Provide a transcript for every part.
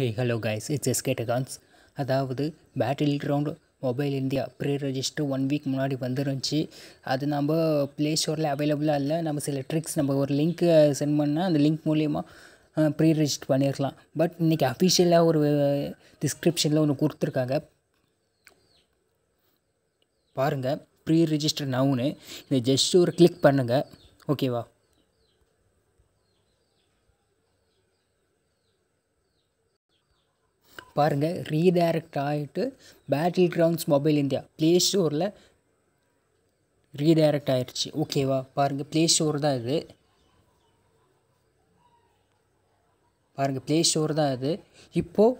hey hello guys it's SK டெகான்ஸ் அதாவது battle ground mobile India pre register one week முன்னாடி வந்துருந்துச்சு அது நம்ம ப்ளே ஸ்டோரில் அவைலபிளாக இல்லை நம்ம சில ட்ரிக்ஸ் நம்ம ஒரு லிங்க்கு சென்ட் பண்ணால் அந்த லிங்க் மூலியமாக ப்ரீ ரெஜிஸ்டர் பண்ணியிருக்கலாம் பட் இன்றைக்கி அஃபிஷியலாக ஒரு டிஸ்கிரிப்ஷனில் ஒன்று கொடுத்துருக்காங்க பாருங்கள் ப்ரீ ரிஜிஸ்டர் நவுன்னு இதை ஜஸ்ட் ஒரு கிளிக் பண்ணுங்கள் ஓகேவா பாருங்கள் ரீடைரக்ட் ஆகிட்டு battle grounds mobile India play ஸ்டோரில் ரீடைரக்ட் ஆகிடுச்சி ஓகேவா பாருங்கள் ப்ளே ஸ்டோர் தான் இது பாருங்கள் ப்ளே ஸ்டோர் தான் இது இப்போது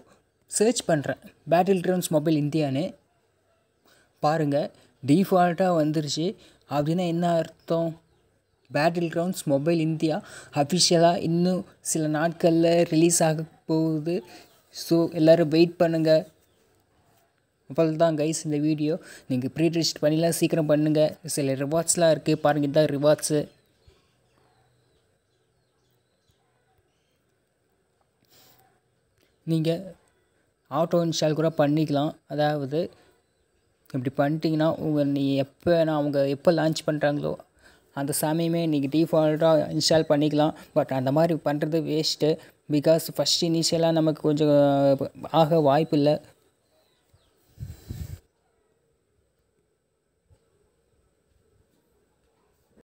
சர்ச் பண்ணுறேன் பேட்டில் கிரவுண்ட்ஸ் மொபைல் இந்தியான்னு பாருங்கள் டிஃபால்ட்டாக வந்துருச்சு அப்படின்னா என்ன அர்த்தம் பேட்டில் கிரவுண்ட்ஸ் மொபைல் இந்தியா அஃபிஷியலாக இன்னும் சில நாட்களில் ரிலீஸ் ஆக போகுது ஸோ எல்லோரும் வெயிட் பண்ணுங்கள் அவ்வளோ தான் கைஸ் இந்த வீடியோ நீங்கள் ப்ரீ ரிஜிஸ்டர் பண்ணிலாம் சீக்கிரம் பண்ணுங்கள் சில ரிவார்ட்ஸ்லாம் இருக்குது பாருங்கள் இதுதான் ரிவார்ட்ஸு நீங்கள் ஆட்டோ இன்ஸ்டால் கூட பண்ணிக்கலாம் அதாவது இப்படி பண்ணிட்டீங்கன்னா உங்கள் நீ எப்போ நான் அவங்க எப்போ லான்ச் பண்ணுறாங்களோ அந்த சாமியுமே நீங்கள் டிஃபால்ட்டாக இன்ஸ்டால் பண்ணிக்கலாம் பட் அந்த மாதிரி பண்ணுறது வேஸ்ட்டு பிகாஸ் ஃபஸ்ட் இனிஷியலாக நமக்கு கொஞ்சம் ஆக வாய்ப்பு இல்லை